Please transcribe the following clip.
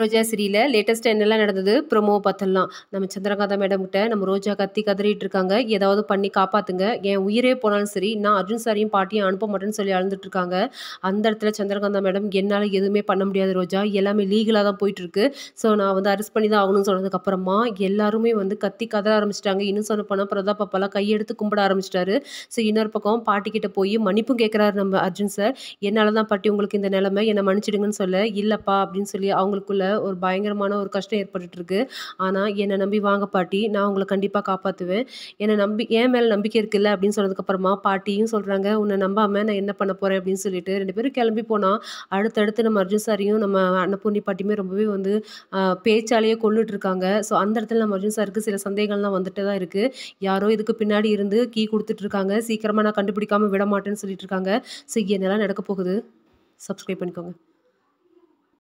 ரோஜா சிரியில் லேட்டஸ்ட்டாக என்னெல்லாம் நடந்தது ப்ரொமோ பார்த்துடலாம் நம்ம சந்திரகாந்தா மேடம் கிட்ட நம்ம ரோஜா கத்தி கதறிட்டு இருக்காங்க ஏதாவது பண்ணி காப்பாற்றுங்க என் உயிரே போனாலும் சரி நான் அர்ஜுன் சாரையும் பாட்டியும் அனுப்ப மாட்டேன்னு சொல்லி அழுந்துட்டு இருக்காங்க அந்த இடத்துல சந்திரகாந்தா மேடம் என்னால் எதுவுமே பண்ண முடியாது ரோஜா எல்லாமே லீகலாக தான் போயிட்டுருக்கு ஸோ நான் வந்து அரெஸ்ட் பண்ணி தான் ஆகணும்னு சொன்னதுக்கப்புறமா எல்லாருமே வந்து கத்தி கதற ஆரம்பிச்சிட்டாங்க இன்னும் சொன்ன போனால் பிரதா பாப்பாலாம் கையெடுத்து கும்பிட ஆரம்பிச்சிட்டாரு ஸோ இன்னொரு பக்கம் பாட்டிக்கிட்ட போய் மன்னிப்பும் கேட்குறாரு நம்ம அர்ஜுன் சார் என்னால் தான் பாட்டி உங்களுக்கு இந்த நிலைமை என்னை மன்னிச்சிடுங்கன்னு சொல்ல இல்லைப்பா அப்படின்னு சொல்லி அவங்களுக்குள்ள ஒரு பயங்கரமான ஒரு கஷ்டம் இருக்கு ஆனால் என்னை நம்பி வாங்க பாட்டி நான் உங்களை கண்டிப்பாக காப்பாற்றுவேன் என்னை நம்பி ஏன் மேலே நம்பிக்கை இருக்குல்ல அப்படின்னு சொன்னதுக்கப்புறமா பாட்டியும் சொல்கிறாங்க உன்னை நம்பாமல் நான் என்ன பண்ண போகிறேன் அப்படின்னு சொல்லிட்டு ரெண்டு பேரும் கிளம்பி போனால் அடுத்தடுத்து நம்ம அர்ஜுன் சாரையும் நம்ம அன்னபூர்ணி பாட்டியுமே ரொம்பவே வந்து பேச்சாலேயே இருக்காங்க ஸோ அந்த இடத்துல நம்ம அர்ஜுன் சாருக்கு சில சந்தேகங்கள்லாம் வந்துட்டு தான் இருக்குது யாரோ இதுக்கு பின்னாடி இருந்து கீ கொடுத்துட்ருக்காங்க சீக்கிரமாக நான் கண்டுபிடிக்காமல் விட மாட்டேன்னு சொல்லிட்டு இருக்காங்க ஸோ என்னெல்லாம் நடக்க போகுது சப்ஸ்கிரைப் பண்ணிக்கோங்க